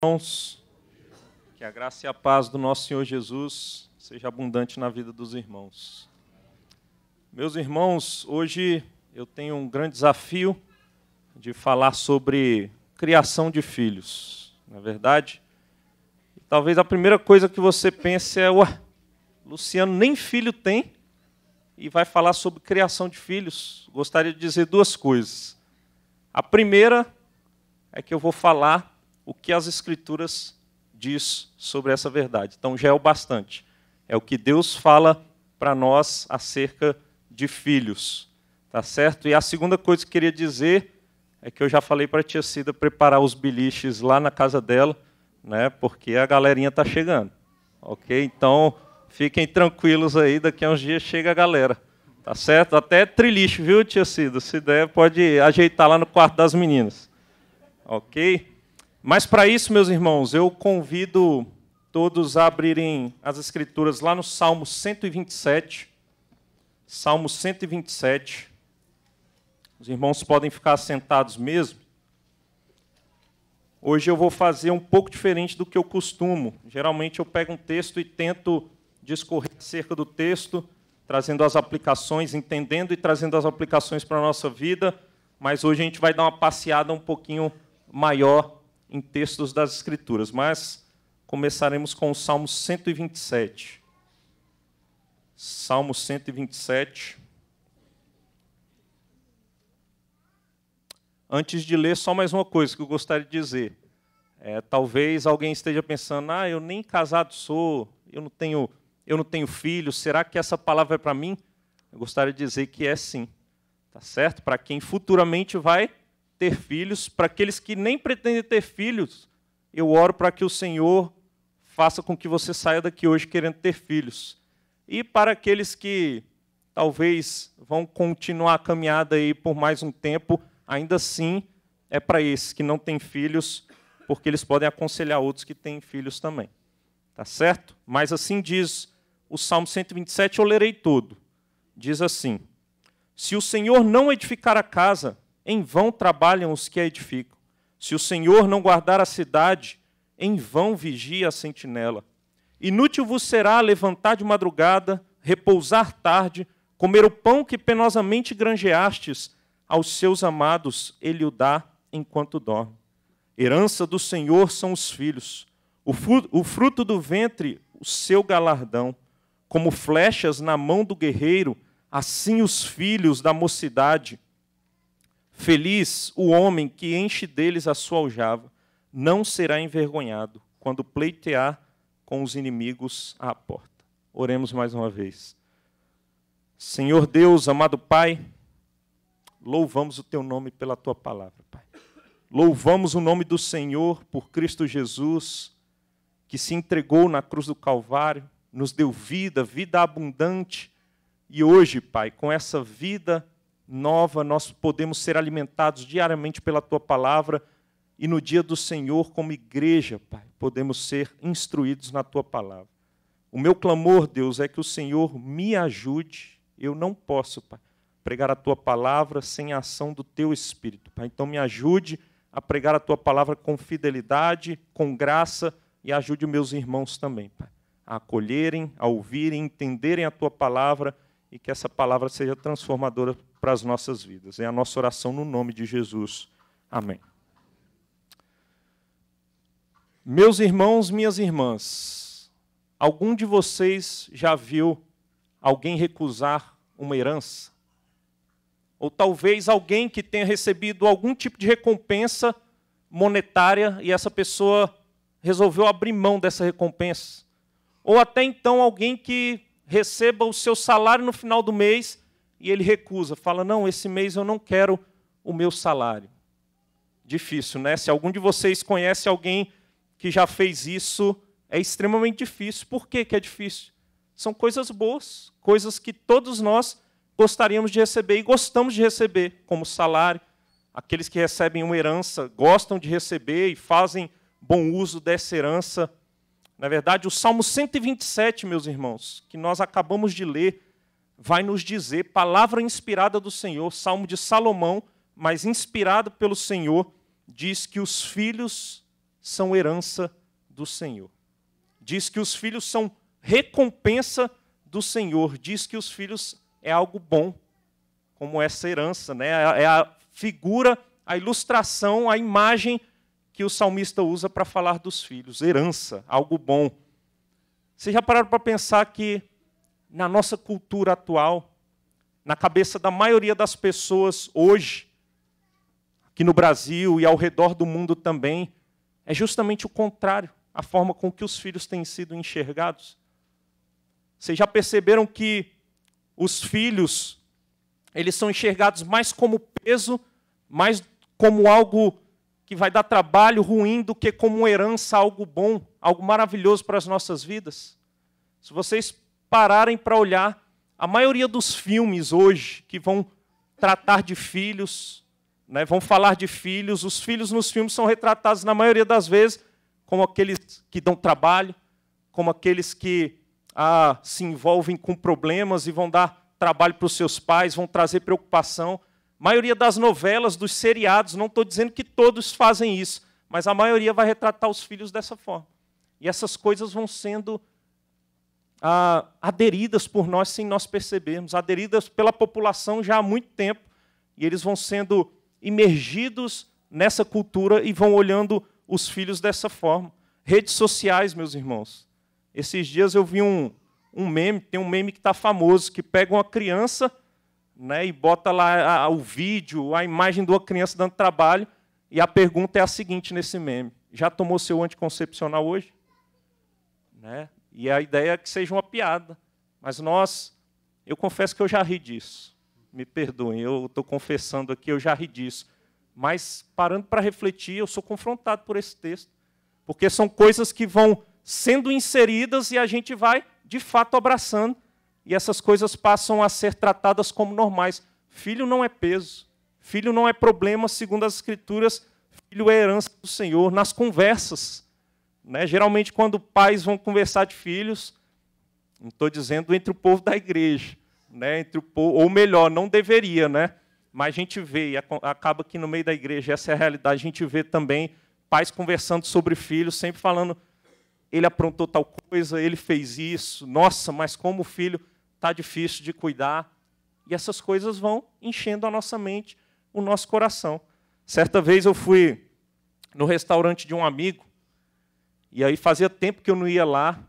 irmãos, que a graça e a paz do nosso Senhor Jesus seja abundante na vida dos irmãos. Meus irmãos, hoje eu tenho um grande desafio de falar sobre criação de filhos, na é verdade. Talvez a primeira coisa que você pense é, ué, Luciano nem filho tem e vai falar sobre criação de filhos. Gostaria de dizer duas coisas. A primeira é que eu vou falar o que as Escrituras diz sobre essa verdade. Então já é o bastante. É o que Deus fala para nós acerca de filhos. Tá certo? E a segunda coisa que eu queria dizer é que eu já falei para a tia Cida preparar os biliches lá na casa dela, né? Porque a galerinha tá chegando. OK? Então, fiquem tranquilos aí, daqui a uns dias chega a galera. Tá certo? Até trilixo, viu, tia Cida? Se der, pode ajeitar lá no quarto das meninas. OK? Mas para isso, meus irmãos, eu convido todos a abrirem as Escrituras lá no Salmo 127. Salmo 127. Os irmãos podem ficar sentados mesmo. Hoje eu vou fazer um pouco diferente do que eu costumo. Geralmente eu pego um texto e tento discorrer acerca do texto, trazendo as aplicações, entendendo e trazendo as aplicações para a nossa vida. Mas hoje a gente vai dar uma passeada um pouquinho maior em textos das Escrituras, mas começaremos com o Salmo 127. Salmo 127. Antes de ler, só mais uma coisa que eu gostaria de dizer. É, talvez alguém esteja pensando: ah, eu nem casado sou, eu não tenho, eu não tenho filho. Será que essa palavra é para mim? Eu gostaria de dizer que é sim, tá certo? Para quem futuramente vai ter filhos, para aqueles que nem pretendem ter filhos, eu oro para que o Senhor faça com que você saia daqui hoje querendo ter filhos. E para aqueles que talvez vão continuar a caminhada aí por mais um tempo, ainda assim é para esses que não têm filhos, porque eles podem aconselhar outros que têm filhos também. Tá certo? Mas assim diz o Salmo 127, eu lerei todo. Diz assim: Se o Senhor não edificar a casa, em vão trabalham os que a edificam. Se o Senhor não guardar a cidade, em vão vigia a sentinela. Inútil vos será levantar de madrugada, repousar tarde, comer o pão que penosamente granjeastes, aos seus amados ele o dá enquanto dorme. Herança do Senhor são os filhos, o fruto do ventre, o seu galardão. Como flechas na mão do guerreiro, assim os filhos da mocidade Feliz o homem que enche deles a sua aljava, não será envergonhado quando pleitear com os inimigos à porta. Oremos mais uma vez. Senhor Deus, amado Pai, louvamos o teu nome pela tua palavra, Pai. Louvamos o nome do Senhor por Cristo Jesus, que se entregou na cruz do Calvário, nos deu vida, vida abundante. E hoje, Pai, com essa vida nova, nós podemos ser alimentados diariamente pela tua palavra e no dia do Senhor, como igreja, Pai, podemos ser instruídos na tua palavra. O meu clamor, Deus, é que o Senhor me ajude. Eu não posso, Pai, pregar a tua palavra sem a ação do teu espírito, Pai. Então me ajude a pregar a tua palavra com fidelidade, com graça e ajude meus irmãos também, Pai, a acolherem, a ouvirem, entenderem a tua palavra e que essa palavra seja transformadora para as nossas vidas. É a nossa oração no nome de Jesus. Amém. Meus irmãos, minhas irmãs, algum de vocês já viu alguém recusar uma herança? Ou talvez alguém que tenha recebido algum tipo de recompensa monetária e essa pessoa resolveu abrir mão dessa recompensa? Ou até então alguém que receba o seu salário no final do mês e ele recusa, fala: Não, esse mês eu não quero o meu salário. Difícil, né? Se algum de vocês conhece alguém que já fez isso, é extremamente difícil. Por que, que é difícil? São coisas boas, coisas que todos nós gostaríamos de receber e gostamos de receber, como salário. Aqueles que recebem uma herança gostam de receber e fazem bom uso dessa herança na verdade, o Salmo 127, meus irmãos, que nós acabamos de ler, vai nos dizer, palavra inspirada do Senhor, Salmo de Salomão, mas inspirado pelo Senhor, diz que os filhos são herança do Senhor. Diz que os filhos são recompensa do Senhor. Diz que os filhos é algo bom, como essa herança, né? É a é figura, a ilustração, a imagem que o salmista usa para falar dos filhos, herança, algo bom. Vocês já pararam para pensar que, na nossa cultura atual, na cabeça da maioria das pessoas hoje, aqui no Brasil e ao redor do mundo também, é justamente o contrário, a forma com que os filhos têm sido enxergados. Vocês já perceberam que os filhos, eles são enxergados mais como peso, mais como algo que vai dar trabalho ruim do que como herança algo bom, algo maravilhoso para as nossas vidas. Se vocês pararem para olhar, a maioria dos filmes hoje que vão tratar de filhos, né, vão falar de filhos, os filhos nos filmes são retratados na maioria das vezes como aqueles que dão trabalho, como aqueles que ah, se envolvem com problemas e vão dar trabalho para os seus pais, vão trazer preocupação. A maioria das novelas, dos seriados, não estou dizendo que todos fazem isso, mas a maioria vai retratar os filhos dessa forma. E essas coisas vão sendo ah, aderidas por nós sem nós percebermos, aderidas pela população já há muito tempo, e eles vão sendo imergidos nessa cultura e vão olhando os filhos dessa forma. Redes sociais, meus irmãos. Esses dias eu vi um, um meme, tem um meme que está famoso, que pega uma criança né, e bota lá a, o vídeo, a imagem de uma criança dando trabalho, e a pergunta é a seguinte nesse meme: já tomou seu anticoncepcional hoje? Né? E a ideia é que seja uma piada. Mas nós, eu confesso que eu já ri disso. Me perdoem, eu estou confessando aqui, eu já ri disso. Mas, parando para refletir, eu sou confrontado por esse texto. Porque são coisas que vão sendo inseridas e a gente vai, de fato, abraçando e essas coisas passam a ser tratadas como normais. Filho não é peso, filho não é problema, segundo as Escrituras, filho é herança do Senhor. Nas conversas, né? geralmente quando pais vão conversar de filhos, não estou dizendo entre o povo da igreja, né? entre o povo, ou melhor, não deveria, né? mas a gente vê, e acaba aqui no meio da igreja, essa é a realidade, a gente vê também pais conversando sobre filhos, sempre falando, ele aprontou tal coisa, ele fez isso, nossa, mas como o filho está difícil de cuidar. E essas coisas vão enchendo a nossa mente, o nosso coração. Certa vez eu fui no restaurante de um amigo, e aí fazia tempo que eu não ia lá,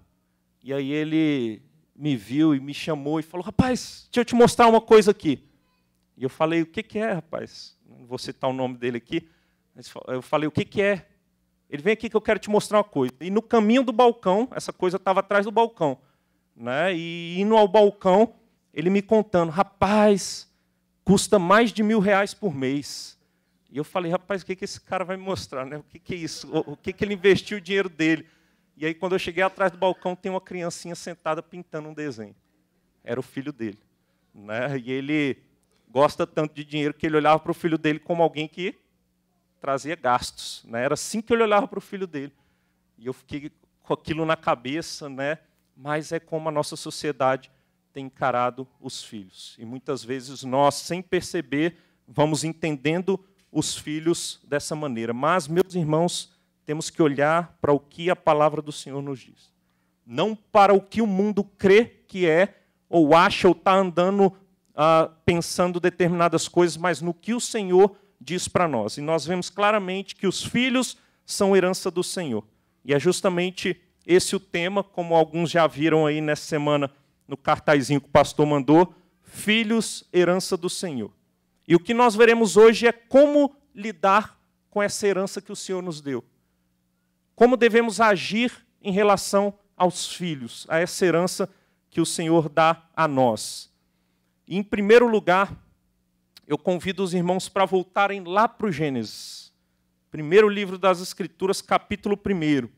e aí ele me viu e me chamou e falou: Rapaz, deixa eu te mostrar uma coisa aqui. E eu falei: O que, que é, rapaz? Não vou citar o nome dele aqui. Mas eu falei: O que, que é? Ele vem aqui que eu quero te mostrar uma coisa. E no caminho do balcão, essa coisa estava atrás do balcão né? e indo ao balcão, ele me contando, rapaz, custa mais de mil reais por mês. E eu falei, rapaz, o que, que esse cara vai me mostrar? Né? O que, que é isso? O que, que ele investiu o dinheiro dele? E aí, quando eu cheguei atrás do balcão, tem uma criancinha sentada pintando um desenho. Era o filho dele. Né? E ele gosta tanto de dinheiro que ele olhava para o filho dele como alguém que trazia gastos. Né? Era assim que ele olhava para o filho dele. E eu fiquei com aquilo na cabeça, né? mas é como a nossa sociedade tem encarado os filhos. E muitas vezes nós, sem perceber, vamos entendendo os filhos dessa maneira. Mas, meus irmãos, temos que olhar para o que a palavra do Senhor nos diz. Não para o que o mundo crê que é, ou acha, ou está andando ah, pensando determinadas coisas, mas no que o Senhor diz para nós. E nós vemos claramente que os filhos são herança do Senhor. E é justamente esse é o tema, como alguns já viram aí nessa semana no cartazinho que o pastor mandou, filhos, herança do Senhor. E o que nós veremos hoje é como lidar com essa herança que o Senhor nos deu. Como devemos agir em relação aos filhos, a essa herança que o Senhor dá a nós. E, em primeiro lugar, eu convido os irmãos para voltarem lá para o Gênesis, primeiro livro das Escrituras, capítulo 1.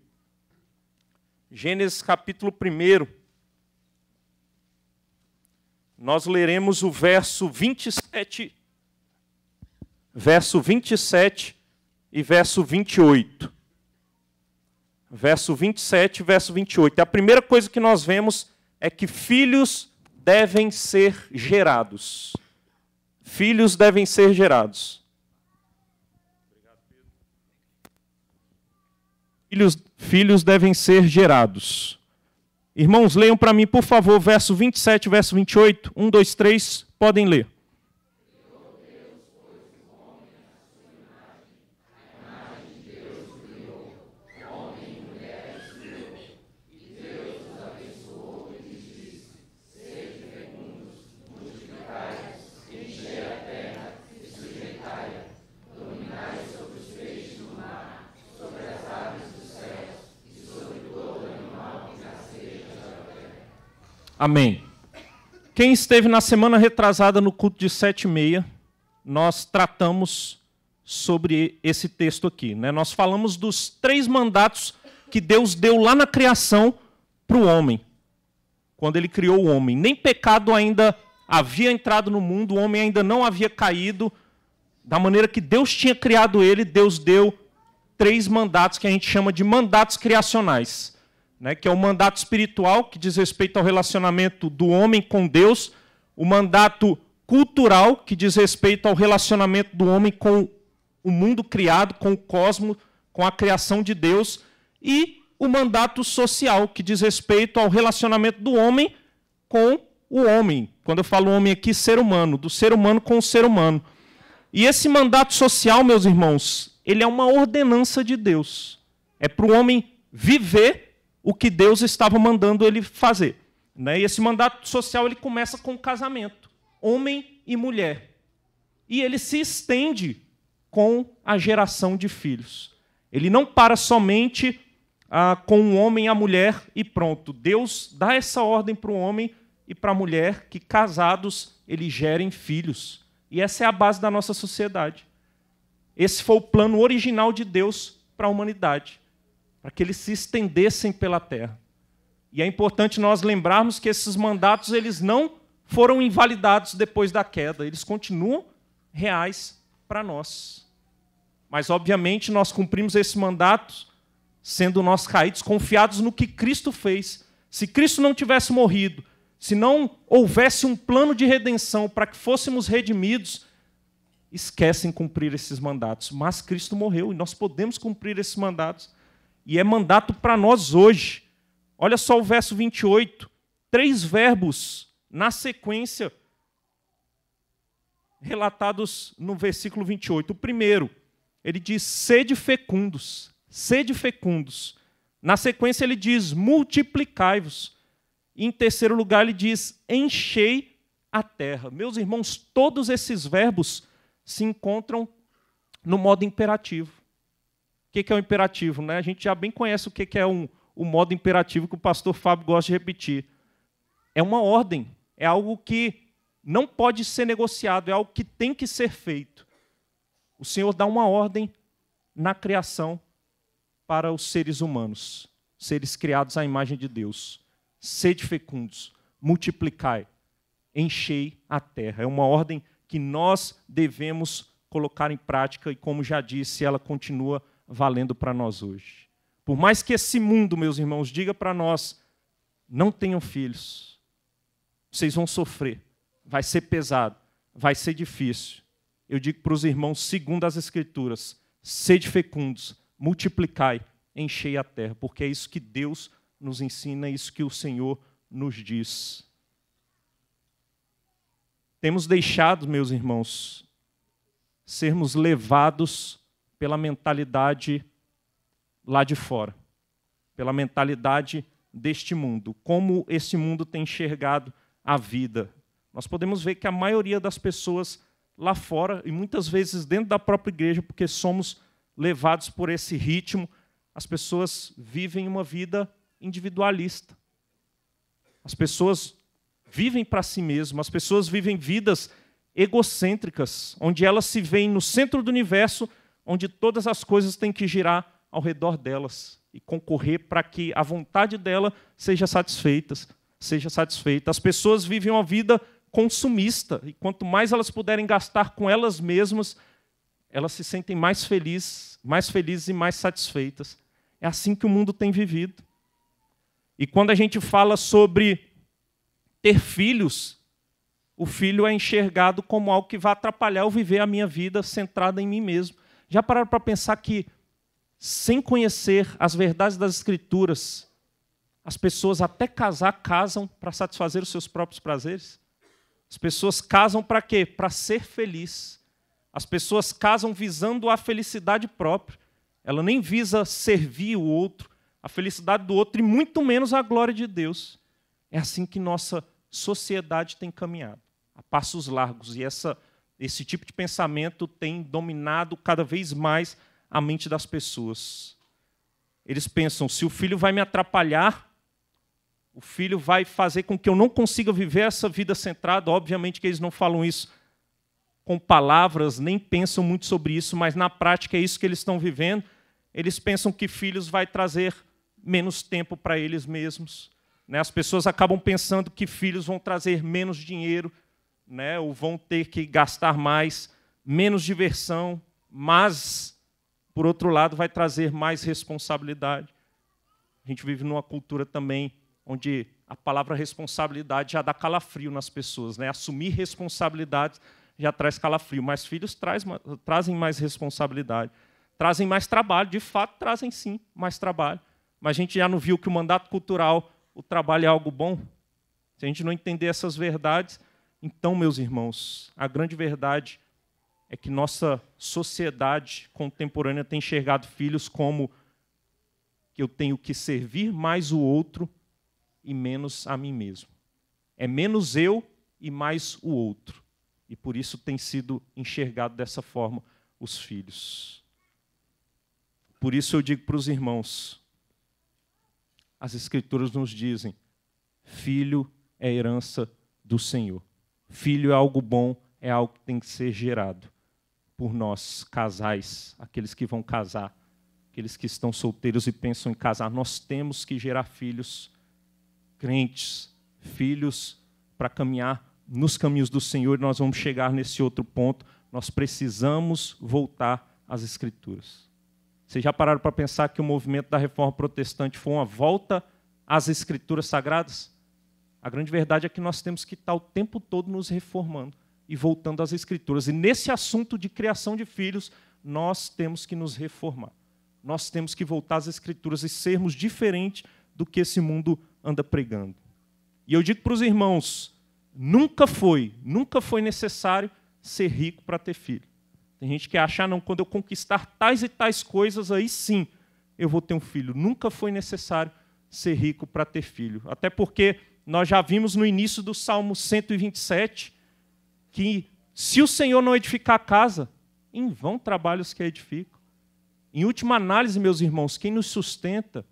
Gênesis capítulo 1. Nós leremos o verso 27, verso 27 e verso 28. Verso 27 e verso 28. A primeira coisa que nós vemos é que filhos devem ser gerados. Filhos devem ser gerados. filhos, filhos devem ser gerados. Irmãos, leiam para mim, por favor, verso 27, verso 28, 1, 2, 3, podem ler. Amém. Quem esteve na semana retrasada no culto de sete e meia, nós tratamos sobre esse texto aqui. Né? Nós falamos dos três mandatos que Deus deu lá na criação para o homem, quando ele criou o homem. Nem pecado ainda havia entrado no mundo, o homem ainda não havia caído. Da maneira que Deus tinha criado ele, Deus deu três mandatos que a gente chama de mandatos criacionais né, que é o mandato espiritual, que diz respeito ao relacionamento do homem com Deus, o mandato cultural, que diz respeito ao relacionamento do homem com o mundo criado, com o cosmos, com a criação de Deus, e o mandato social, que diz respeito ao relacionamento do homem com o homem. Quando eu falo homem aqui, ser humano, do ser humano com o ser humano. E esse mandato social, meus irmãos, ele é uma ordenança de Deus. É para o homem viver o que Deus estava mandando ele fazer. Né? E esse mandato social ele começa com o casamento, homem e mulher. E ele se estende com a geração de filhos. Ele não para somente ah, com o homem e a mulher e pronto. Deus dá essa ordem para o homem e para a mulher que casados eles gerem filhos. E essa é a base da nossa sociedade. Esse foi o plano original de Deus para a humanidade para que eles se estendessem pela terra. E é importante nós lembrarmos que esses mandatos eles não foram invalidados depois da queda, eles continuam reais para nós. Mas obviamente nós cumprimos esses mandatos sendo nós caídos, confiados no que Cristo fez. Se Cristo não tivesse morrido, se não houvesse um plano de redenção para que fôssemos redimidos, esquecem cumprir esses mandatos. Mas Cristo morreu e nós podemos cumprir esses mandatos e é mandato para nós hoje. Olha só o verso 28. Três verbos na sequência relatados no versículo 28. O primeiro, ele diz: sede fecundos, sede fecundos. Na sequência, ele diz: multiplicai-vos. Em terceiro lugar, ele diz: enchei a terra. Meus irmãos, todos esses verbos se encontram no modo imperativo. O que é o imperativo? Né? A gente já bem conhece o que, que é um, o modo imperativo que o pastor Fábio gosta de repetir. É uma ordem, é algo que não pode ser negociado, é algo que tem que ser feito. O Senhor dá uma ordem na criação para os seres humanos, seres criados à imagem de Deus. Sede fecundos, multiplicai, enchei a terra. É uma ordem que nós devemos colocar em prática e, como já disse, ela continua valendo para nós hoje. Por mais que esse mundo, meus irmãos, diga para nós: não tenham filhos, vocês vão sofrer, vai ser pesado, vai ser difícil. Eu digo para os irmãos, segundo as Escrituras: sede fecundos, multiplicai, enchei a terra, porque é isso que Deus nos ensina, é isso que o Senhor nos diz. Temos deixado, meus irmãos, sermos levados pela mentalidade lá de fora, pela mentalidade deste mundo, como esse mundo tem enxergado a vida. Nós podemos ver que a maioria das pessoas lá fora, e muitas vezes dentro da própria igreja, porque somos levados por esse ritmo, as pessoas vivem uma vida individualista. As pessoas vivem para si mesmas, as pessoas vivem vidas egocêntricas, onde elas se veem no centro do universo onde todas as coisas têm que girar ao redor delas e concorrer para que a vontade dela seja satisfeita, seja satisfeita. As pessoas vivem uma vida consumista e quanto mais elas puderem gastar com elas mesmas, elas se sentem mais felizes, mais felizes e mais satisfeitas. É assim que o mundo tem vivido. E quando a gente fala sobre ter filhos, o filho é enxergado como algo que vai atrapalhar o viver a minha vida centrada em mim mesmo. Já pararam para pensar que, sem conhecer as verdades das Escrituras, as pessoas até casar casam para satisfazer os seus próprios prazeres? As pessoas casam para quê? Para ser feliz. As pessoas casam visando a felicidade própria. Ela nem visa servir o outro, a felicidade do outro e muito menos a glória de Deus. É assim que nossa sociedade tem caminhado, a passos largos. E essa esse tipo de pensamento tem dominado cada vez mais a mente das pessoas. Eles pensam: se o filho vai me atrapalhar, o filho vai fazer com que eu não consiga viver essa vida centrada. Obviamente que eles não falam isso com palavras, nem pensam muito sobre isso, mas na prática é isso que eles estão vivendo. Eles pensam que filhos vai trazer menos tempo para eles mesmos. Né? As pessoas acabam pensando que filhos vão trazer menos dinheiro, né, ou vão ter que gastar mais, menos diversão, mas, por outro lado, vai trazer mais responsabilidade. A gente vive numa cultura também onde a palavra responsabilidade já dá calafrio nas pessoas. Né? Assumir responsabilidades já traz calafrio, mas filhos traz, trazem mais responsabilidade, trazem mais trabalho, de fato trazem sim mais trabalho. Mas a gente já não viu que o mandato cultural, o trabalho é algo bom? Se a gente não entender essas verdades, então, meus irmãos, a grande verdade é que nossa sociedade contemporânea tem enxergado filhos como que eu tenho que servir mais o outro e menos a mim mesmo. É menos eu e mais o outro. E por isso tem sido enxergado dessa forma os filhos. Por isso eu digo para os irmãos, as escrituras nos dizem: filho é herança do Senhor. Filho é algo bom, é algo que tem que ser gerado por nós, casais, aqueles que vão casar, aqueles que estão solteiros e pensam em casar. Nós temos que gerar filhos crentes, filhos para caminhar nos caminhos do Senhor. E nós vamos chegar nesse outro ponto. Nós precisamos voltar às Escrituras. Vocês já pararam para pensar que o movimento da reforma protestante foi uma volta às Escrituras sagradas? A grande verdade é que nós temos que estar o tempo todo nos reformando e voltando às Escrituras. E nesse assunto de criação de filhos, nós temos que nos reformar. Nós temos que voltar às Escrituras e sermos diferente do que esse mundo anda pregando. E eu digo para os irmãos: nunca foi, nunca foi necessário ser rico para ter filho. Tem gente que acha, ah, não, quando eu conquistar tais e tais coisas, aí sim eu vou ter um filho. Nunca foi necessário ser rico para ter filho. Até porque nós já vimos no início do Salmo 127 que se o Senhor não edificar a casa, em vão trabalhos que edificam. Em última análise, meus irmãos, quem nos sustenta,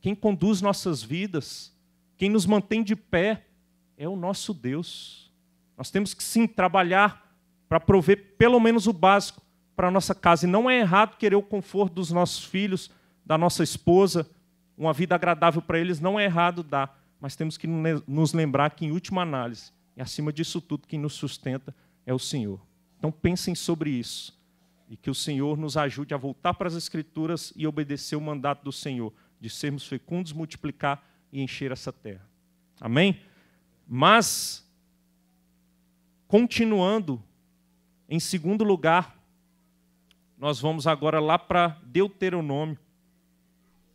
quem conduz nossas vidas, quem nos mantém de pé é o nosso Deus. Nós temos que sim trabalhar para prover pelo menos o básico para a nossa casa. E não é errado querer o conforto dos nossos filhos, da nossa esposa, uma vida agradável para eles, não é errado dar mas temos que nos lembrar que, em última análise, e acima disso tudo, quem nos sustenta é o Senhor. Então, pensem sobre isso e que o Senhor nos ajude a voltar para as Escrituras e obedecer o mandato do Senhor de sermos fecundos, multiplicar e encher essa terra. Amém? Mas, continuando, em segundo lugar, nós vamos agora lá para Deuteronômio,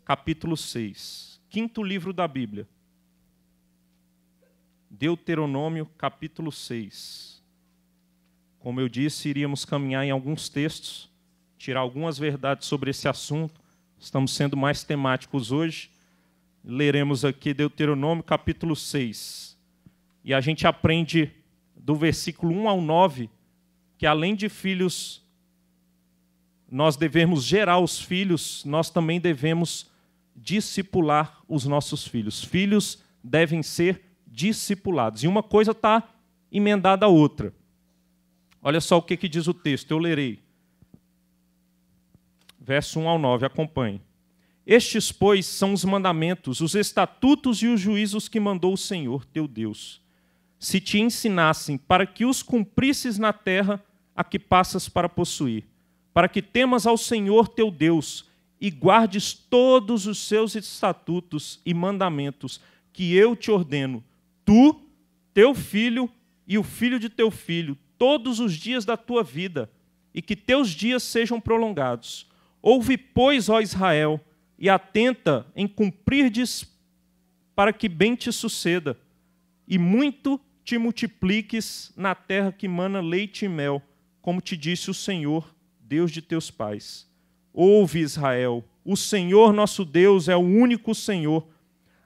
capítulo 6, quinto livro da Bíblia. Deuteronômio capítulo 6. Como eu disse, iríamos caminhar em alguns textos, tirar algumas verdades sobre esse assunto. Estamos sendo mais temáticos hoje. Leremos aqui Deuteronômio capítulo 6. E a gente aprende do versículo 1 ao 9 que além de filhos nós devemos gerar os filhos, nós também devemos discipular os nossos filhos. Filhos devem ser discipulados. E uma coisa está emendada à outra. Olha só o que, que diz o texto, eu lerei. Verso 1 ao 9, acompanhe. Estes, pois, são os mandamentos, os estatutos e os juízos que mandou o Senhor teu Deus. Se te ensinassem para que os cumprisses na terra a que passas para possuir, para que temas ao Senhor teu Deus e guardes todos os seus estatutos e mandamentos que eu te ordeno, tu, teu filho e o filho de teu filho, todos os dias da tua vida, e que teus dias sejam prolongados. Ouve, pois, ó Israel, e atenta em cumprirdes para que bem te suceda, e muito te multipliques na terra que mana leite e mel, como te disse o Senhor, Deus de teus pais. Ouve, Israel, o Senhor nosso Deus é o único Senhor.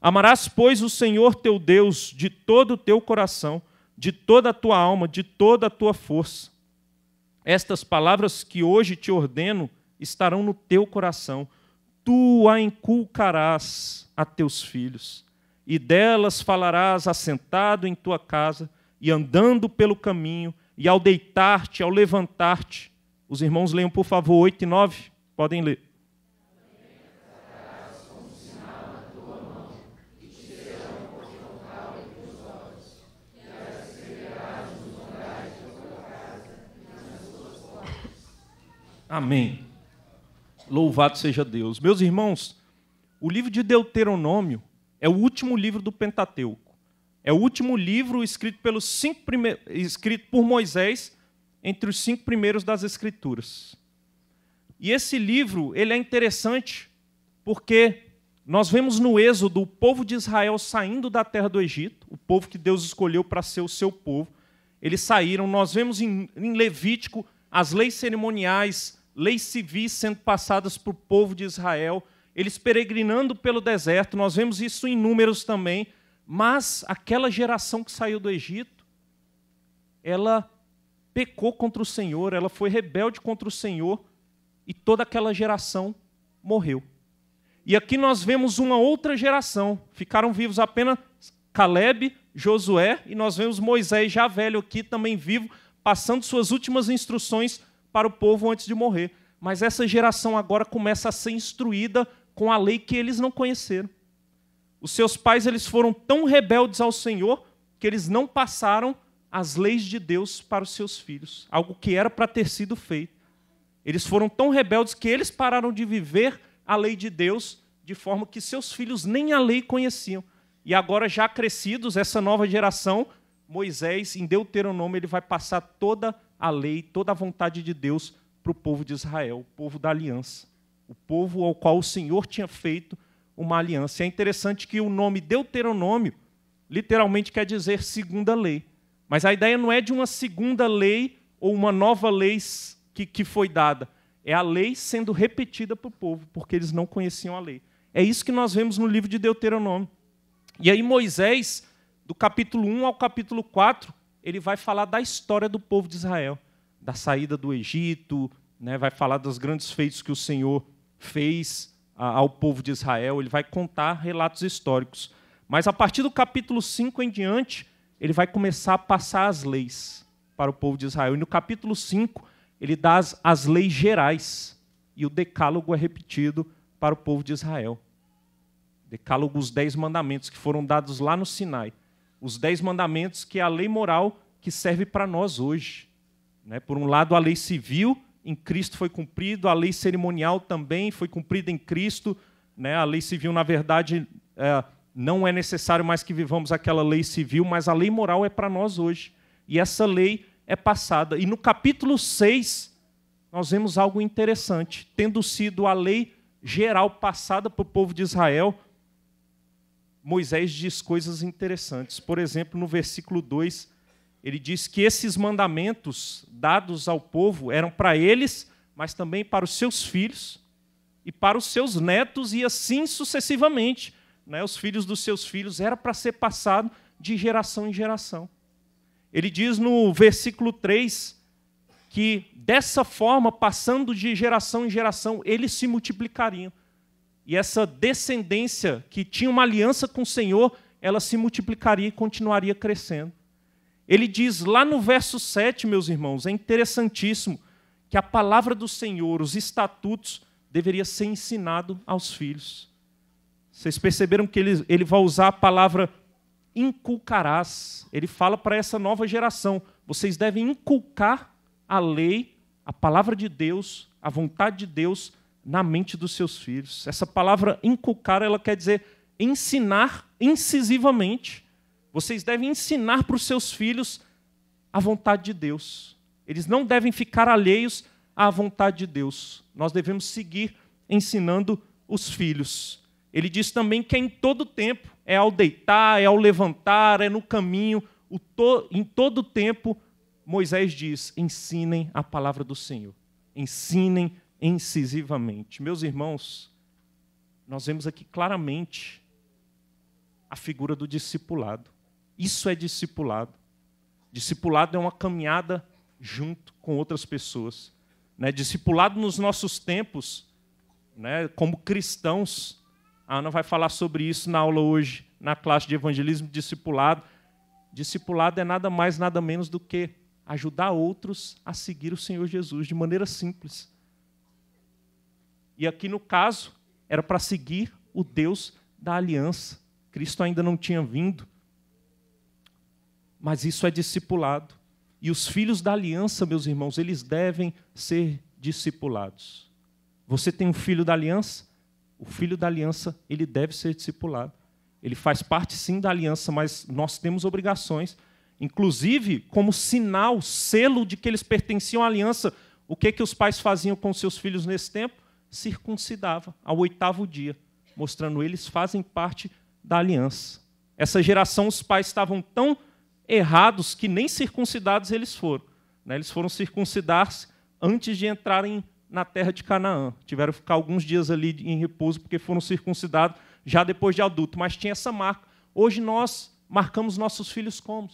Amarás, pois, o Senhor teu Deus de todo o teu coração, de toda a tua alma, de toda a tua força. Estas palavras que hoje te ordeno estarão no teu coração. Tu a inculcarás a teus filhos, e delas falarás assentado em tua casa, e andando pelo caminho, e ao deitar-te, ao levantar-te. Os irmãos leiam, por favor, 8 e 9. Podem ler. Amém. Louvado seja Deus. Meus irmãos, o livro de Deuteronômio é o último livro do Pentateuco. É o último livro escrito, pelos cinco primeiros, escrito por Moisés entre os cinco primeiros das Escrituras. E esse livro ele é interessante porque nós vemos no Êxodo o povo de Israel saindo da terra do Egito, o povo que Deus escolheu para ser o seu povo. Eles saíram, nós vemos em, Levítico as leis cerimoniais, leis civis sendo passadas para o povo de Israel, eles peregrinando pelo deserto, nós vemos isso em números também, mas aquela geração que saiu do Egito, ela pecou contra o Senhor, ela foi rebelde contra o Senhor e toda aquela geração morreu. E aqui nós vemos uma outra geração, ficaram vivos apenas Caleb, Josué e nós vemos Moisés já velho aqui também vivo, passando suas últimas instruções para o povo antes de morrer. Mas essa geração agora começa a ser instruída com a lei que eles não conheceram. Os seus pais eles foram tão rebeldes ao Senhor que eles não passaram as leis de Deus para os seus filhos, algo que era para ter sido feito. Eles foram tão rebeldes que eles pararam de viver a lei de Deus de forma que seus filhos nem a lei conheciam. E agora, já crescidos, essa nova geração, Moisés, em Deuteronômio, ele vai passar toda a lei, toda a vontade de Deus para o povo de Israel, o povo da aliança, o povo ao qual o Senhor tinha feito uma aliança. E é interessante que o nome Deuteronômio literalmente quer dizer segunda lei. Mas a ideia não é de uma segunda lei ou uma nova lei que, que foi dada. É a lei sendo repetida para o povo, porque eles não conheciam a lei. É isso que nós vemos no livro de Deuteronômio. E aí Moisés, do capítulo 1 ao capítulo 4, ele vai falar da história do povo de Israel, da saída do Egito, né, vai falar dos grandes feitos que o Senhor fez ao povo de Israel, ele vai contar relatos históricos. Mas a partir do capítulo 5 em diante, ele vai começar a passar as leis para o povo de Israel. E no capítulo 5, ele dá as, as leis gerais, e o decálogo é repetido para o povo de Israel. Decálogo, os dez mandamentos que foram dados lá no Sinai os dez mandamentos, que é a lei moral que serve para nós hoje. Né? Por um lado, a lei civil em Cristo foi cumprida, a lei cerimonial também foi cumprida em Cristo. Né? A lei civil, na verdade, é, não é necessário mais que vivamos aquela lei civil, mas a lei moral é para nós hoje. E essa lei é passada. E no capítulo 6, nós vemos algo interessante. Tendo sido a lei geral passada para o povo de Israel, Moisés diz coisas interessantes. Por exemplo, no versículo 2, ele diz que esses mandamentos dados ao povo eram para eles, mas também para os seus filhos e para os seus netos, e assim sucessivamente. Né? Os filhos dos seus filhos era para ser passado de geração em geração. Ele diz no versículo 3 que dessa forma, passando de geração em geração, eles se multiplicariam. E essa descendência que tinha uma aliança com o Senhor, ela se multiplicaria e continuaria crescendo. Ele diz lá no verso 7, meus irmãos, é interessantíssimo que a palavra do Senhor, os estatutos, deveria ser ensinado aos filhos. Vocês perceberam que ele, ele vai usar a palavra inculcarás. Ele fala para essa nova geração: vocês devem inculcar a lei, a palavra de Deus, a vontade de Deus na mente dos seus filhos. Essa palavra inculcar, ela quer dizer ensinar incisivamente. Vocês devem ensinar para os seus filhos a vontade de Deus. Eles não devem ficar alheios à vontade de Deus. Nós devemos seguir ensinando os filhos. Ele diz também que é em todo tempo, é ao deitar, é ao levantar, é no caminho, to... em todo tempo, Moisés diz: ensinem a palavra do Senhor, ensinem incisivamente. Meus irmãos, nós vemos aqui claramente a figura do discipulado. Isso é discipulado. Discipulado é uma caminhada junto com outras pessoas. Né? Discipulado nos nossos tempos, né? como cristãos, a Ana vai falar sobre isso na aula hoje, na classe de evangelismo discipulado. Discipulado é nada mais, nada menos do que ajudar outros a seguir o Senhor Jesus de maneira simples. E aqui no caso, era para seguir o Deus da aliança. Cristo ainda não tinha vindo. Mas isso é discipulado. E os filhos da aliança, meus irmãos, eles devem ser discipulados. Você tem um filho da aliança? O filho da aliança, ele deve ser discipulado. Ele faz parte sim da aliança, mas nós temos obrigações, inclusive como sinal, selo de que eles pertenciam à aliança. O que que os pais faziam com seus filhos nesse tempo? circuncidava ao oitavo dia, mostrando eles fazem parte da aliança. Essa geração, os pais estavam tão errados que nem circuncidados eles foram. Né? Eles foram circuncidar-se antes de entrarem na terra de Canaã. Tiveram que ficar alguns dias ali em repouso porque foram circuncidados já depois de adulto, mas tinha essa marca. Hoje nós marcamos nossos filhos como?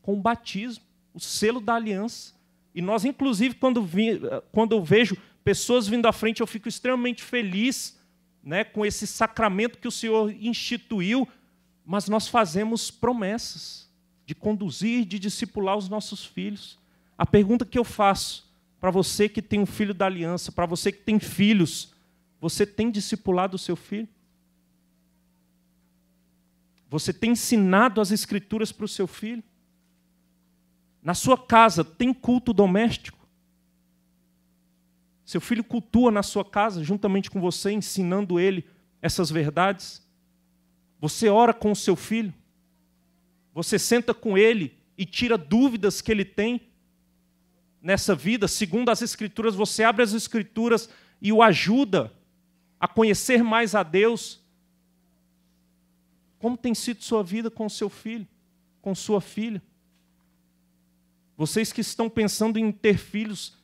Com o batismo, o selo da aliança. E nós, inclusive, quando, vi, quando eu vejo pessoas vindo à frente, eu fico extremamente feliz né, com esse sacramento que o Senhor instituiu, mas nós fazemos promessas de conduzir, de discipular os nossos filhos. A pergunta que eu faço para você que tem um filho da aliança, para você que tem filhos, você tem discipulado o seu filho? Você tem ensinado as escrituras para o seu filho? Na sua casa tem culto doméstico? Seu filho cultua na sua casa, juntamente com você, ensinando ele essas verdades. Você ora com o seu filho. Você senta com ele e tira dúvidas que ele tem nessa vida. Segundo as Escrituras, você abre as Escrituras e o ajuda a conhecer mais a Deus. Como tem sido sua vida com seu filho, com sua filha? Vocês que estão pensando em ter filhos,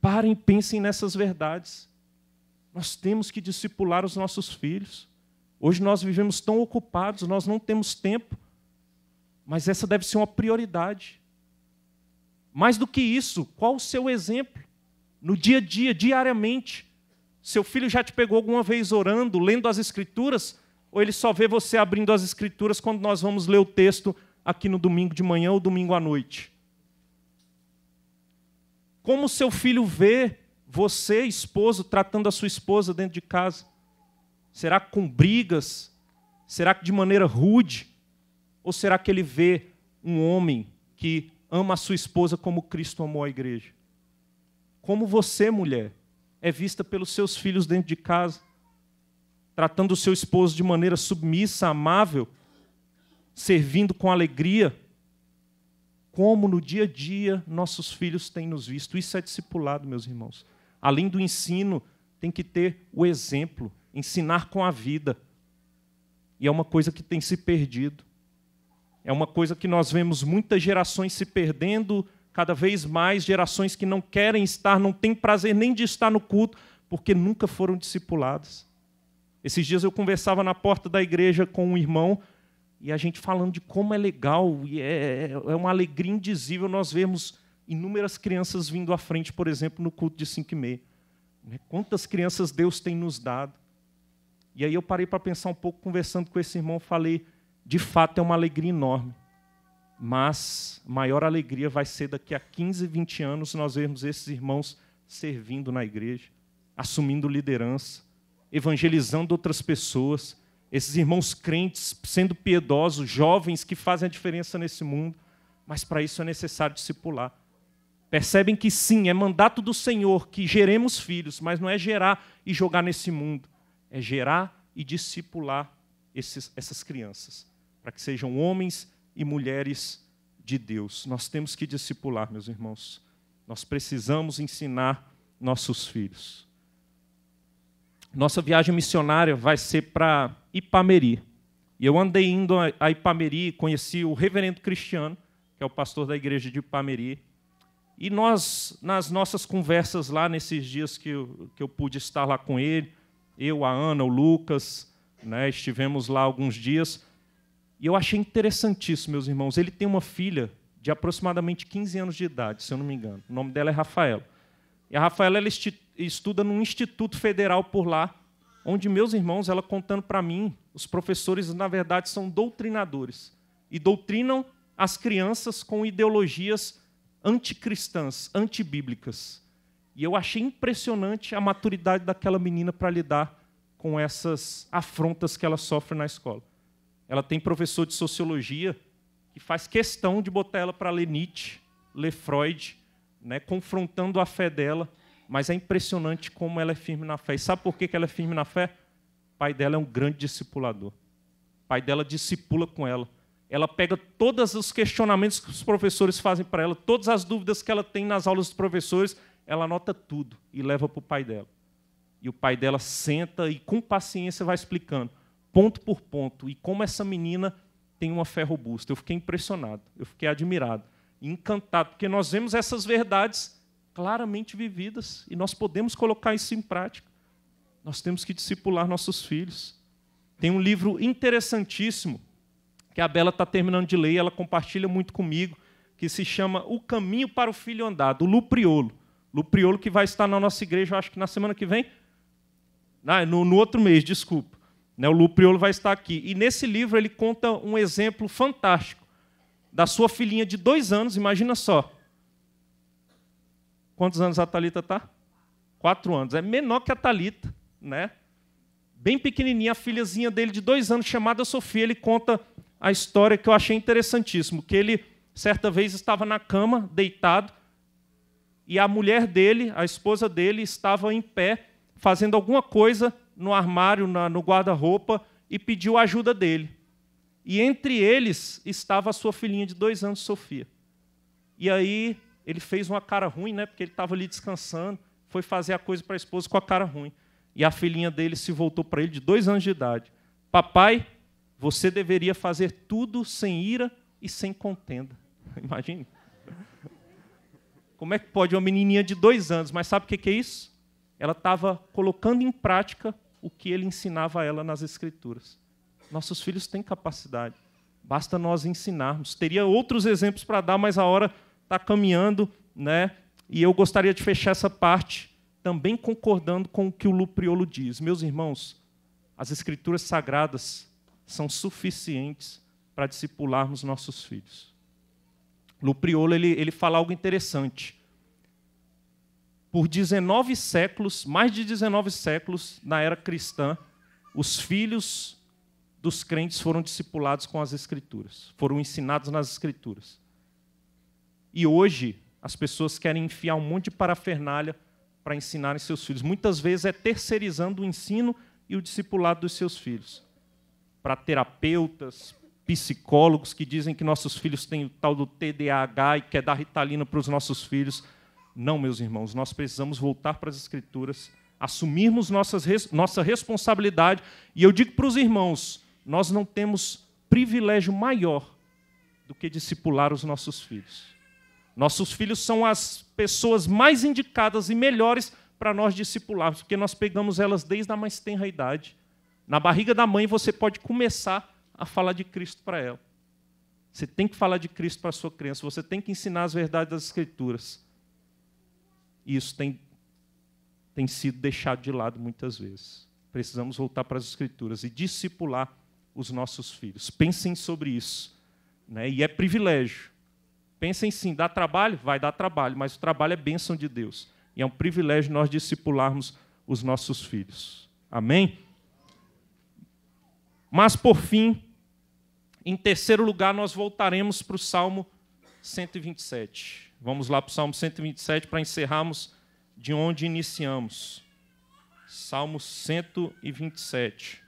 Parem, pensem nessas verdades. Nós temos que discipular os nossos filhos. Hoje nós vivemos tão ocupados, nós não temos tempo, mas essa deve ser uma prioridade. Mais do que isso, qual o seu exemplo? No dia a dia, diariamente. Seu filho já te pegou alguma vez orando, lendo as Escrituras? Ou ele só vê você abrindo as Escrituras quando nós vamos ler o texto aqui no domingo de manhã ou domingo à noite? Como seu filho vê você, esposo, tratando a sua esposa dentro de casa? Será com brigas? Será que de maneira rude? Ou será que ele vê um homem que ama a sua esposa como Cristo amou a igreja? Como você, mulher, é vista pelos seus filhos dentro de casa, tratando o seu esposo de maneira submissa, amável, servindo com alegria, como no dia a dia nossos filhos têm nos visto. Isso é discipulado, meus irmãos. Além do ensino, tem que ter o exemplo, ensinar com a vida. E é uma coisa que tem se perdido. É uma coisa que nós vemos muitas gerações se perdendo, cada vez mais gerações que não querem estar, não têm prazer nem de estar no culto, porque nunca foram discipuladas. Esses dias eu conversava na porta da igreja com um irmão e a gente falando de como é legal, e é, é, é uma alegria indizível nós vermos inúmeras crianças vindo à frente, por exemplo, no culto de 5 e meia. Né? Quantas crianças Deus tem nos dado? E aí eu parei para pensar um pouco, conversando com esse irmão, falei, de fato é uma alegria enorme. Mas maior alegria vai ser daqui a 15, 20 anos nós vermos esses irmãos servindo na igreja, assumindo liderança, evangelizando outras pessoas, esses irmãos crentes sendo piedosos, jovens que fazem a diferença nesse mundo, mas para isso é necessário discipular. Percebem que sim, é mandato do Senhor que geremos filhos, mas não é gerar e jogar nesse mundo, é gerar e discipular esses, essas crianças, para que sejam homens e mulheres de Deus. Nós temos que discipular, meus irmãos. Nós precisamos ensinar nossos filhos nossa viagem missionária vai ser para Ipameri. E eu andei indo a Ipameri, conheci o reverendo Cristiano, que é o pastor da igreja de Ipameri. E nós, nas nossas conversas lá, nesses dias que eu, que eu pude estar lá com ele, eu, a Ana, o Lucas, né, estivemos lá alguns dias. E eu achei interessantíssimo, meus irmãos. Ele tem uma filha de aproximadamente 15 anos de idade, se eu não me engano. O nome dela é Rafaela. E a Rafaela ela estuda num instituto federal por lá, onde meus irmãos, ela contando para mim, os professores, na verdade, são doutrinadores e doutrinam as crianças com ideologias anticristãs, antibíblicas. E eu achei impressionante a maturidade daquela menina para lidar com essas afrontas que ela sofre na escola. Ela tem professor de sociologia que faz questão de botar ela para ler Nietzsche, ler Freud, né, confrontando a fé dela mas é impressionante como ela é firme na fé. E sabe por que ela é firme na fé? O pai dela é um grande discipulador. O pai dela discipula com ela. Ela pega todos os questionamentos que os professores fazem para ela, todas as dúvidas que ela tem nas aulas dos professores, ela anota tudo e leva para o pai dela. E o pai dela senta e, com paciência, vai explicando, ponto por ponto, e como essa menina tem uma fé robusta. Eu fiquei impressionado, eu fiquei admirado, encantado, porque nós vemos essas verdades claramente vividas e nós podemos colocar isso em prática. Nós temos que discipular nossos filhos. Tem um livro interessantíssimo que a Bela está terminando de ler, e ela compartilha muito comigo, que se chama O Caminho para o Filho Andar, do Lupriolo. Lupriolo que vai estar na nossa igreja, acho que na semana que vem. Ah, no, no outro mês, desculpa. Né, o Lupriolo vai estar aqui. E nesse livro ele conta um exemplo fantástico da sua filhinha de dois anos, imagina só, Quantos anos a Talita está? Quatro anos. É menor que a Talita, né? Bem pequenininha, a filhazinha dele de dois anos, chamada Sofia. Ele conta a história que eu achei interessantíssimo, que ele certa vez estava na cama, deitado, e a mulher dele, a esposa dele, estava em pé, fazendo alguma coisa no armário, na, no guarda-roupa, e pediu ajuda dele. E entre eles estava a sua filhinha de dois anos, Sofia. E aí ele fez uma cara ruim, né? Porque ele estava ali descansando, foi fazer a coisa para a esposa com a cara ruim. E a filhinha dele se voltou para ele de dois anos de idade. Papai, você deveria fazer tudo sem ira e sem contenda. Imagine. Como é que pode uma menininha de dois anos? Mas sabe o que é isso? Ela estava colocando em prática o que ele ensinava a ela nas Escrituras. Nossos filhos têm capacidade. Basta nós ensinarmos. Teria outros exemplos para dar, mas a hora está caminhando, né? E eu gostaria de fechar essa parte também concordando com o que o Lupriolo diz. Meus irmãos, as escrituras sagradas são suficientes para discipularmos nossos filhos. Lupriolo ele, ele fala algo interessante. Por 19 séculos, mais de 19 séculos na era cristã, os filhos dos crentes foram discipulados com as escrituras, foram ensinados nas escrituras. E hoje as pessoas querem enfiar um monte de parafernália para ensinarem seus filhos. Muitas vezes é terceirizando o ensino e o discipulado dos seus filhos. Para terapeutas, psicólogos que dizem que nossos filhos têm o tal do TDAH e quer dar ritalina para os nossos filhos. Não, meus irmãos, nós precisamos voltar para as Escrituras, assumirmos nossas, nossa responsabilidade. E eu digo para os irmãos: nós não temos privilégio maior do que discipular os nossos filhos. Nossos filhos são as pessoas mais indicadas e melhores para nós discipularmos, porque nós pegamos elas desde a mais tenra idade. Na barriga da mãe você pode começar a falar de Cristo para ela. Você tem que falar de Cristo para a sua criança, você tem que ensinar as verdades das Escrituras. E isso tem, tem sido deixado de lado muitas vezes. Precisamos voltar para as Escrituras e discipular os nossos filhos. Pensem sobre isso. Né? E é privilégio Pensem sim, dá trabalho? Vai dar trabalho, mas o trabalho é bênção de Deus. E é um privilégio nós discipularmos os nossos filhos. Amém? Mas, por fim, em terceiro lugar, nós voltaremos para o Salmo 127. Vamos lá para o Salmo 127 para encerrarmos de onde iniciamos. Salmo 127.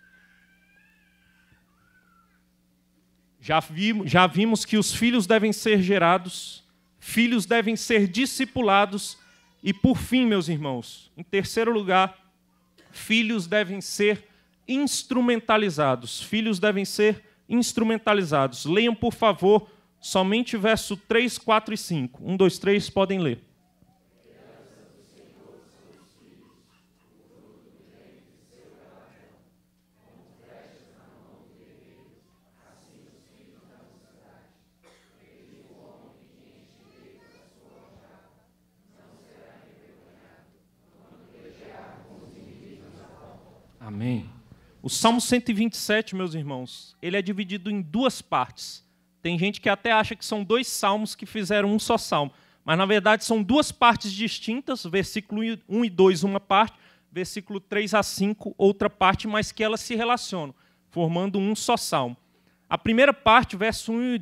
Já vimos, já vimos que os filhos devem ser gerados, filhos devem ser discipulados, e por fim, meus irmãos, em terceiro lugar, filhos devem ser instrumentalizados. Filhos devem ser instrumentalizados. Leiam, por favor, somente verso 3, 4 e 5. 1, 2, 3, podem ler. Amém. O Salmo 127, meus irmãos, ele é dividido em duas partes. Tem gente que até acha que são dois salmos que fizeram um só salmo, mas na verdade são duas partes distintas, versículo 1 e 2 uma parte, versículo 3 a 5 outra parte, mas que elas se relacionam, formando um só salmo. A primeira parte, verso 1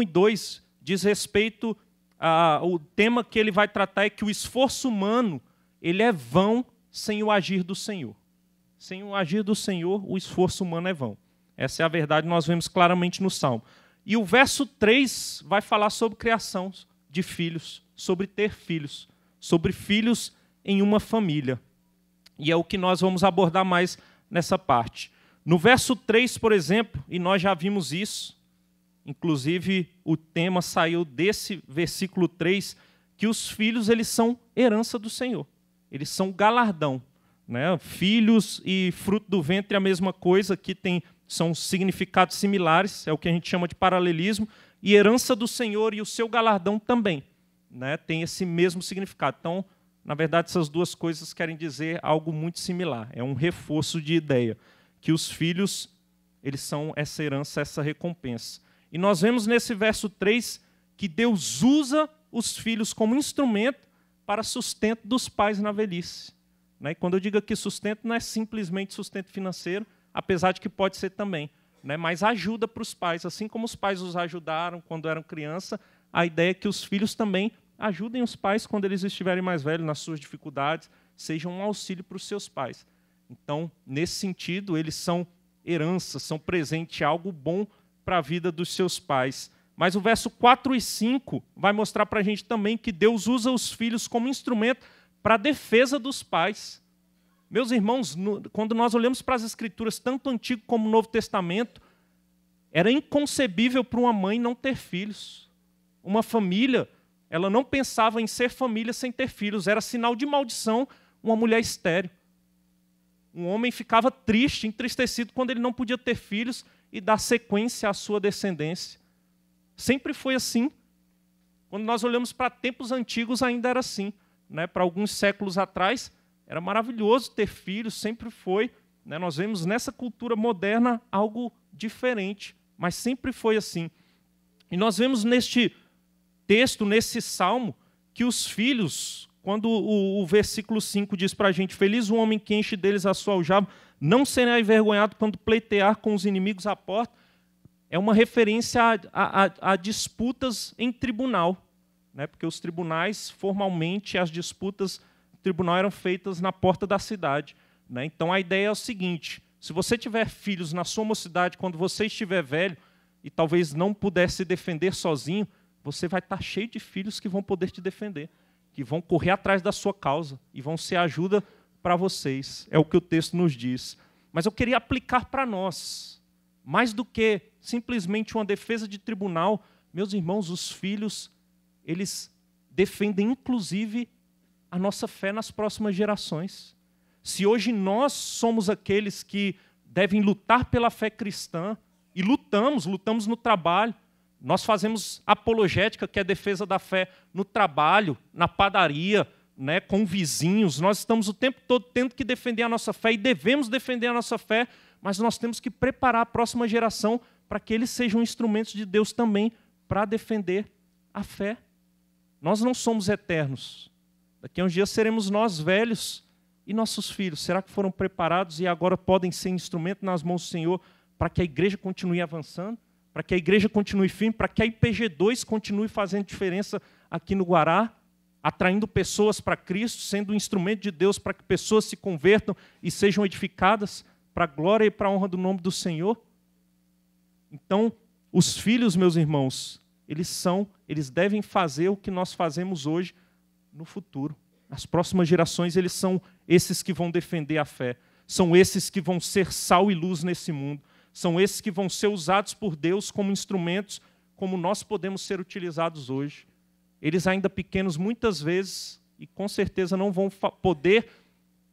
e 2, diz respeito ao tema que ele vai tratar é que o esforço humano, ele é vão sem o agir do Senhor. Sem o agir do Senhor, o esforço humano é vão. Essa é a verdade que nós vemos claramente no Salmo. E o verso 3 vai falar sobre criação de filhos, sobre ter filhos, sobre filhos em uma família. E é o que nós vamos abordar mais nessa parte. No verso 3, por exemplo, e nós já vimos isso, inclusive o tema saiu desse versículo 3, que os filhos eles são herança do Senhor. Eles são galardão. Né? Filhos e fruto do ventre é a mesma coisa, que tem, são significados similares, é o que a gente chama de paralelismo, e herança do Senhor e o seu galardão também. Né? Tem esse mesmo significado. Então, na verdade, essas duas coisas querem dizer algo muito similar. É um reforço de ideia que os filhos eles são essa herança, essa recompensa. E nós vemos nesse verso 3 que Deus usa os filhos como instrumento para sustento dos pais na velhice. Né? Quando eu digo que sustento, não é simplesmente sustento financeiro, apesar de que pode ser também, né? mas ajuda para os pais. Assim como os pais os ajudaram quando eram criança, a ideia é que os filhos também ajudem os pais quando eles estiverem mais velhos, nas suas dificuldades, sejam um auxílio para os seus pais. Então, nesse sentido, eles são herança, são presente, algo bom para a vida dos seus pais. Mas o verso 4 e 5 vai mostrar para a gente também que Deus usa os filhos como instrumento para a defesa dos pais. Meus irmãos, quando nós olhamos para as Escrituras, tanto o Antigo como o Novo Testamento, era inconcebível para uma mãe não ter filhos. Uma família, ela não pensava em ser família sem ter filhos. Era sinal de maldição uma mulher estéril. Um homem ficava triste, entristecido, quando ele não podia ter filhos e dar sequência à sua descendência. Sempre foi assim. Quando nós olhamos para tempos antigos, ainda era assim né, para alguns séculos atrás, era maravilhoso ter filhos, sempre foi. Né? Nós vemos nessa cultura moderna algo diferente, mas sempre foi assim. E nós vemos neste texto, nesse salmo, que os filhos, quando o, o versículo 5 diz para a gente: Feliz o homem que enche deles a sua aljava, não será envergonhado quando pleitear com os inimigos à porta. É uma referência a, a, a disputas em tribunal né? porque os tribunais, formalmente, as disputas tribunal eram feitas na porta da cidade. Né? Então a ideia é o seguinte: se você tiver filhos na sua mocidade, quando você estiver velho e talvez não puder se defender sozinho, você vai estar cheio de filhos que vão poder te defender, que vão correr atrás da sua causa e vão ser ajuda para vocês. É o que o texto nos diz. Mas eu queria aplicar para nós, mais do que simplesmente uma defesa de tribunal, meus irmãos, os filhos eles defendem inclusive a nossa fé nas próximas gerações. Se hoje nós somos aqueles que devem lutar pela fé cristã, e lutamos, lutamos no trabalho, nós fazemos apologética, que é a defesa da fé, no trabalho, na padaria, né, com vizinhos, nós estamos o tempo todo tendo que defender a nossa fé e devemos defender a nossa fé, mas nós temos que preparar a próxima geração para que eles sejam instrumentos de Deus também para defender a fé nós não somos eternos. Daqui a uns dias seremos nós velhos e nossos filhos. Será que foram preparados e agora podem ser instrumento nas mãos do Senhor para que a igreja continue avançando, para que a igreja continue firme, para que a IPG2 continue fazendo diferença aqui no Guará, atraindo pessoas para Cristo, sendo um instrumento de Deus para que pessoas se convertam e sejam edificadas para a glória e para a honra do nome do Senhor? Então, os filhos, meus irmãos, eles são, eles devem fazer o que nós fazemos hoje no futuro. As próximas gerações, eles são esses que vão defender a fé, são esses que vão ser sal e luz nesse mundo, são esses que vão ser usados por Deus como instrumentos, como nós podemos ser utilizados hoje. Eles, ainda pequenos, muitas vezes, e com certeza não vão fa poder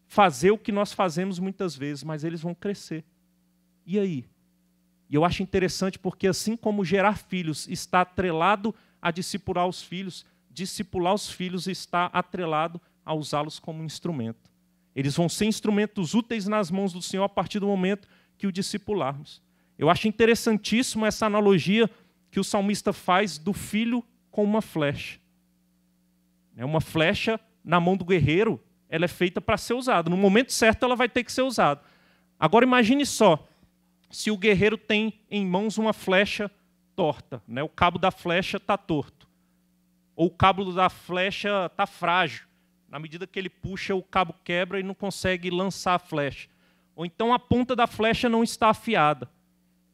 fazer o que nós fazemos muitas vezes, mas eles vão crescer. E aí? E eu acho interessante porque, assim como gerar filhos está atrelado a discipular os filhos, discipular os filhos está atrelado a usá-los como instrumento. Eles vão ser instrumentos úteis nas mãos do Senhor a partir do momento que o discipularmos. Eu acho interessantíssima essa analogia que o salmista faz do filho com uma flecha. É uma flecha na mão do guerreiro, ela é feita para ser usada. No momento certo, ela vai ter que ser usada. Agora imagine só, se o guerreiro tem em mãos uma flecha torta, né? o cabo da flecha está torto, ou o cabo da flecha está frágil, na medida que ele puxa, o cabo quebra e não consegue lançar a flecha. Ou então a ponta da flecha não está afiada.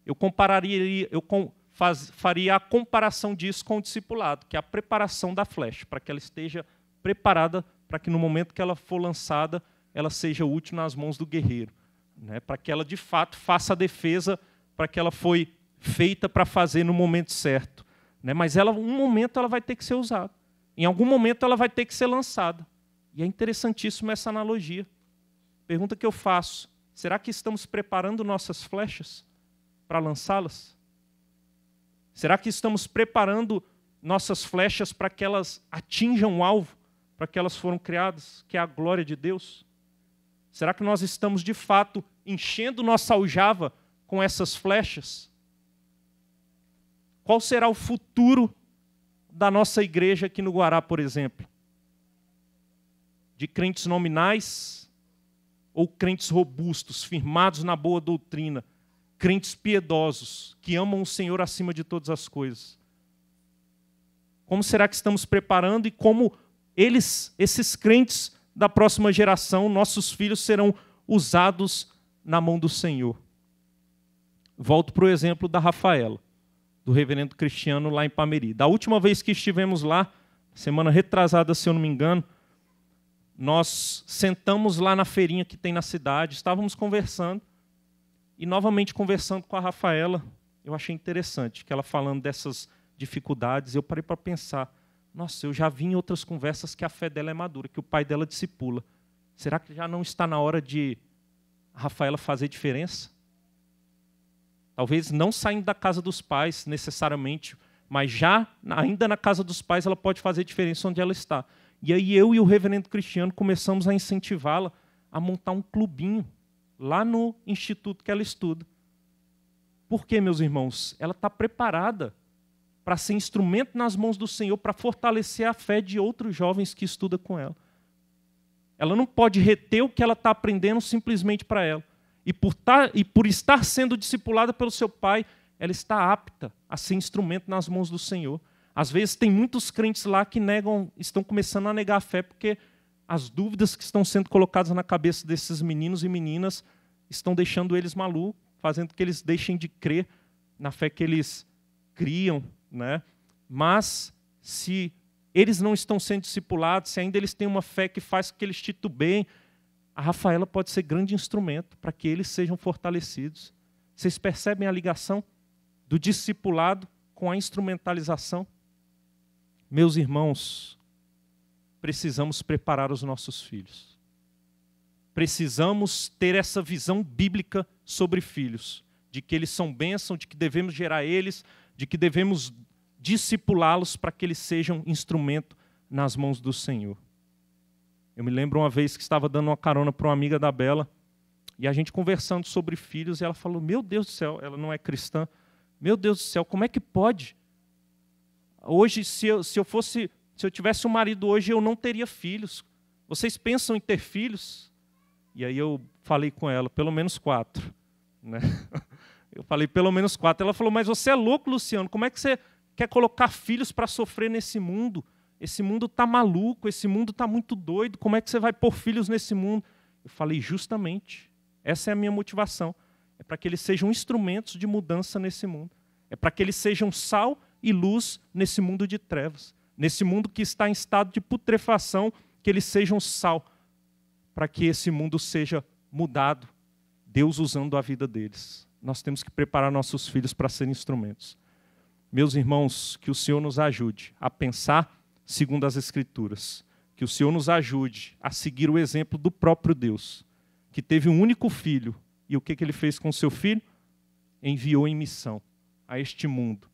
Eu compararia, eu com, faz, faria a comparação disso com o discipulado, que é a preparação da flecha, para que ela esteja preparada para que no momento que ela for lançada, ela seja útil nas mãos do guerreiro né, para que ela de fato faça a defesa para que ela foi feita para fazer no momento certo. Né? Mas ela, um momento ela vai ter que ser usada. Em algum momento ela vai ter que ser lançada. E é interessantíssima essa analogia. Pergunta que eu faço: será que estamos preparando nossas flechas para lançá-las? Será que estamos preparando nossas flechas para que elas atinjam o alvo para que elas foram criadas, que é a glória de Deus? Será que nós estamos de fato enchendo nossa aljava com essas flechas? Qual será o futuro da nossa igreja aqui no Guará, por exemplo? De crentes nominais ou crentes robustos, firmados na boa doutrina, crentes piedosos, que amam o Senhor acima de todas as coisas? Como será que estamos preparando e como eles, esses crentes da próxima geração, nossos filhos serão usados na mão do Senhor. Volto para o exemplo da Rafaela, do reverendo Cristiano lá em Pameri. Da última vez que estivemos lá, semana retrasada, se eu não me engano, nós sentamos lá na feirinha que tem na cidade, estávamos conversando, e novamente conversando com a Rafaela, eu achei interessante que ela falando dessas dificuldades, eu parei para pensar, nossa, eu já vi em outras conversas que a fé dela é madura, que o pai dela discipula. Será que já não está na hora de a Rafaela fazer diferença. Talvez não saindo da casa dos pais necessariamente, mas já ainda na casa dos pais ela pode fazer diferença onde ela está. E aí eu e o reverendo Cristiano começamos a incentivá-la a montar um clubinho lá no instituto que ela estuda. Por quê, meus irmãos? Ela está preparada para ser instrumento nas mãos do Senhor para fortalecer a fé de outros jovens que estudam com ela. Ela não pode reter o que ela está aprendendo simplesmente para ela. E por, tar, tá, e por estar sendo discipulada pelo seu pai, ela está apta a ser instrumento nas mãos do Senhor. Às vezes tem muitos crentes lá que negam, estão começando a negar a fé porque as dúvidas que estão sendo colocadas na cabeça desses meninos e meninas estão deixando eles malucos, fazendo que eles deixem de crer na fé que eles criam, né? Mas se eles não estão sendo discipulados, se ainda eles têm uma fé que faz com que eles titubeiem, a Rafaela pode ser grande instrumento para que eles sejam fortalecidos. Vocês percebem a ligação do discipulado com a instrumentalização? Meus irmãos, precisamos preparar os nossos filhos. Precisamos ter essa visão bíblica sobre filhos, de que eles são bênção, de que devemos gerar eles, de que devemos discipulá-los para que eles sejam instrumento nas mãos do Senhor. Eu me lembro uma vez que estava dando uma carona para uma amiga da Bela e a gente conversando sobre filhos e ela falou: Meu Deus do céu, ela não é cristã. Meu Deus do céu, como é que pode? Hoje, se eu, se eu fosse, se eu tivesse um marido hoje, eu não teria filhos. Vocês pensam em ter filhos? E aí eu falei com ela, pelo menos quatro. Né? Eu falei, pelo menos quatro. Ela falou, mas você é louco, Luciano, como é que você quer colocar filhos para sofrer nesse mundo. Esse mundo está maluco, esse mundo está muito doido. Como é que você vai pôr filhos nesse mundo? Eu falei, justamente, essa é a minha motivação. É para que eles sejam instrumentos de mudança nesse mundo. É para que eles sejam sal e luz nesse mundo de trevas. Nesse mundo que está em estado de putrefação, que eles sejam sal. Para que esse mundo seja mudado. Deus usando a vida deles. Nós temos que preparar nossos filhos para serem instrumentos. Meus irmãos, que o Senhor nos ajude a pensar segundo as Escrituras, que o Senhor nos ajude a seguir o exemplo do próprio Deus, que teve um único filho, e o que, ele fez com seu filho? Enviou em missão a este mundo,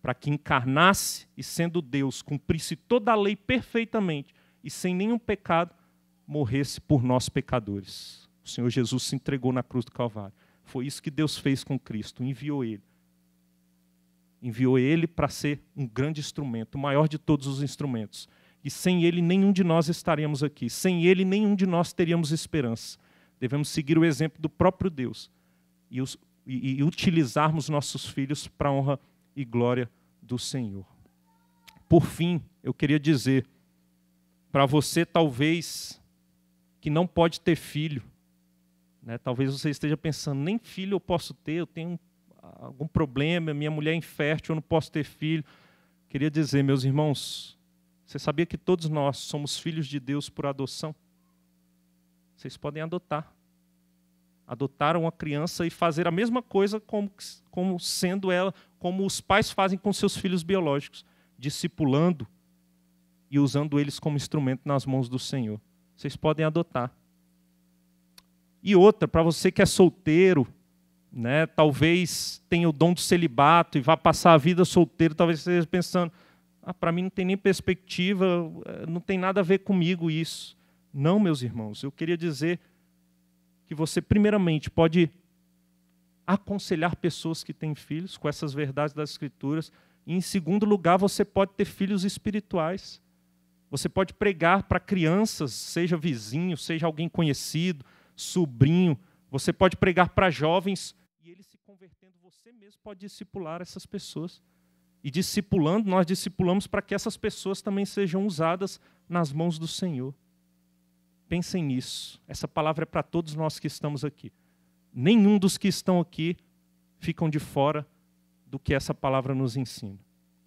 para que encarnasse e, sendo Deus, cumprisse toda a lei perfeitamente e sem nenhum pecado, morresse por nós pecadores. O Senhor Jesus se entregou na cruz do Calvário. Foi isso que Deus fez com Cristo, enviou ele enviou ele para ser um grande instrumento, o maior de todos os instrumentos. E sem ele, nenhum de nós estaríamos aqui. Sem ele, nenhum de nós teríamos esperança. Devemos seguir o exemplo do próprio Deus e, os, e, e utilizarmos nossos filhos para a honra e glória do Senhor. Por fim, eu queria dizer para você, talvez, que não pode ter filho, né? talvez você esteja pensando, nem filho eu posso ter, eu tenho um algum problema, minha mulher é infértil, eu não posso ter filho. Queria dizer, meus irmãos, você sabia que todos nós somos filhos de Deus por adoção? Vocês podem adotar. Adotar uma criança e fazer a mesma coisa como, como sendo ela, como os pais fazem com seus filhos biológicos, discipulando e usando eles como instrumento nas mãos do Senhor. Vocês podem adotar. E outra, para você que é solteiro, né? Talvez tenha o dom do celibato e vá passar a vida solteiro, talvez esteja pensando: ah, para mim não tem nem perspectiva, eh, não tem nada a ver comigo isso. Não, meus irmãos, eu queria dizer que você primeiramente pode aconselhar pessoas que têm filhos com essas verdades das escrituras, e em segundo lugar, você pode ter filhos espirituais. Você pode pregar para crianças, seja vizinho, seja alguém conhecido, sobrinho, você pode pregar para jovens convertendo, você mesmo pode discipular essas pessoas. E discipulando, nós discipulamos para que essas pessoas também sejam usadas nas mãos do Senhor. Pensem nisso. Essa palavra é para todos nós que estamos aqui. Nenhum dos que estão aqui ficam de fora do que essa palavra nos ensina.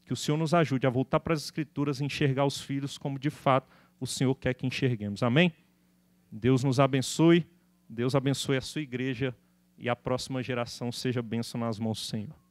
Que o Senhor nos ajude a voltar para as Escrituras e enxergar os filhos como de fato o Senhor quer que enxerguemos. Amém? Deus nos abençoe. Deus abençoe a sua igreja e a próxima geração seja bênção nas mãos do Senhor.